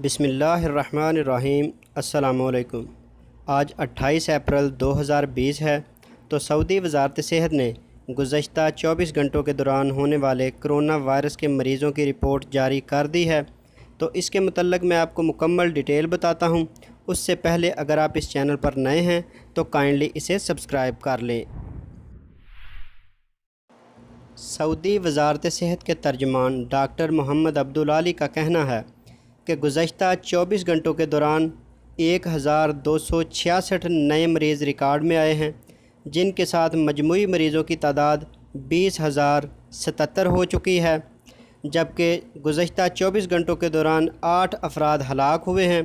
बिसमीम् अल्लाम आज 28 अप्रैल 2020 है तो सऊदी वजारत सेहत ने गुज्त 24 घंटों के दौरान होने वाले कोरोना वायरस के मरीज़ों की रिपोर्ट जारी कर दी है तो इसके मतलब मैं आपको मुकम्मल डिटेल बताता हूँ उससे पहले अगर आप इस चैनल पर नए हैं तो काइंडली इसे सब्सक्राइब कर लें सऊदी वजारत सेहत के तर्जमान डॉक्टर मोहम्मद अब्दुल अली का कहना है कि गुज्त 24 घंटों के दौरान एक हज़ार दो सौ छियासठ नए मरीज़ रिकॉर्ड में आए हैं जिनके साथ मजमू मरीज़ों की तादाद बीस हज़ार सतर हो चुकी है जबकि गुज्त चौबीस घंटों के दौरान आठ अफराद हलाक हुए हैं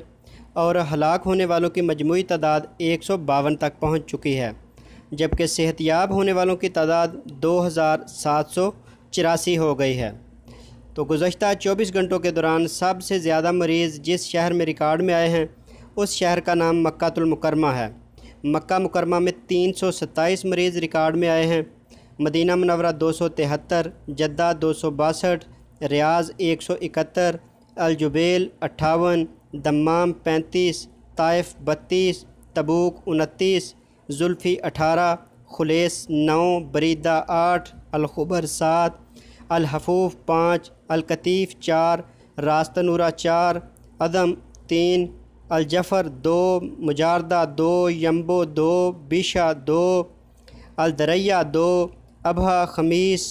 और हलाक होने वालों की मजमू तादाद एक सौ बावन तक पहुँच चुकी है जबकि सेहतियाब होने वालों की तादाद दो हज़ार सात सौ चिरासी हो गई है तो गुज्त 24 घंटों के दौरान सबसे ज़्यादा मरीज़ जिस शहर में रिकॉर्ड में आए हैं उस शहर का नाम मक्तुलमकरमा है मक्का मुकरमा में तीन सौ सत्ताईस मरीज़ रिकॉर्ड में आए हैं मदीना मनवरा दो सौ तिहत्तर जद्दा दो सौ बासठ रियाज एक सौ इकहत्तर अलजुबेल अट्ठावन दमाम पैंतीस ताइफ बत्तीस तबूक उनतीस जुल्फ़ी अठारह खुलेस नौ बरीदा आठ अलखबर सात अलहफूफ पाँच अलकतीफ़ चार रास्तनूरा चार अदम तीन अलजफ़र दो मुजारदा दो यम्बो दो बिशा दो अलदरैया दो अबहा खमीस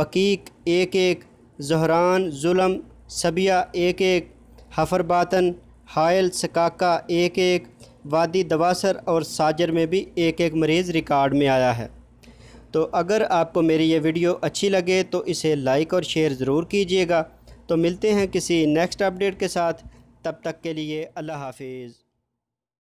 बकीक एक एक जहरान जुलम सबिया एक एक हफरबातन हायल सकाका एक एक वादी दवासर और साजर में भी एक एक मरीज़ रिकॉर्ड में आया है तो अगर आपको मेरी ये वीडियो अच्छी लगे तो इसे लाइक और शेयर ज़रूर कीजिएगा तो मिलते हैं किसी नेक्स्ट अपडेट के साथ तब तक के लिए अल्लाह हाफिज़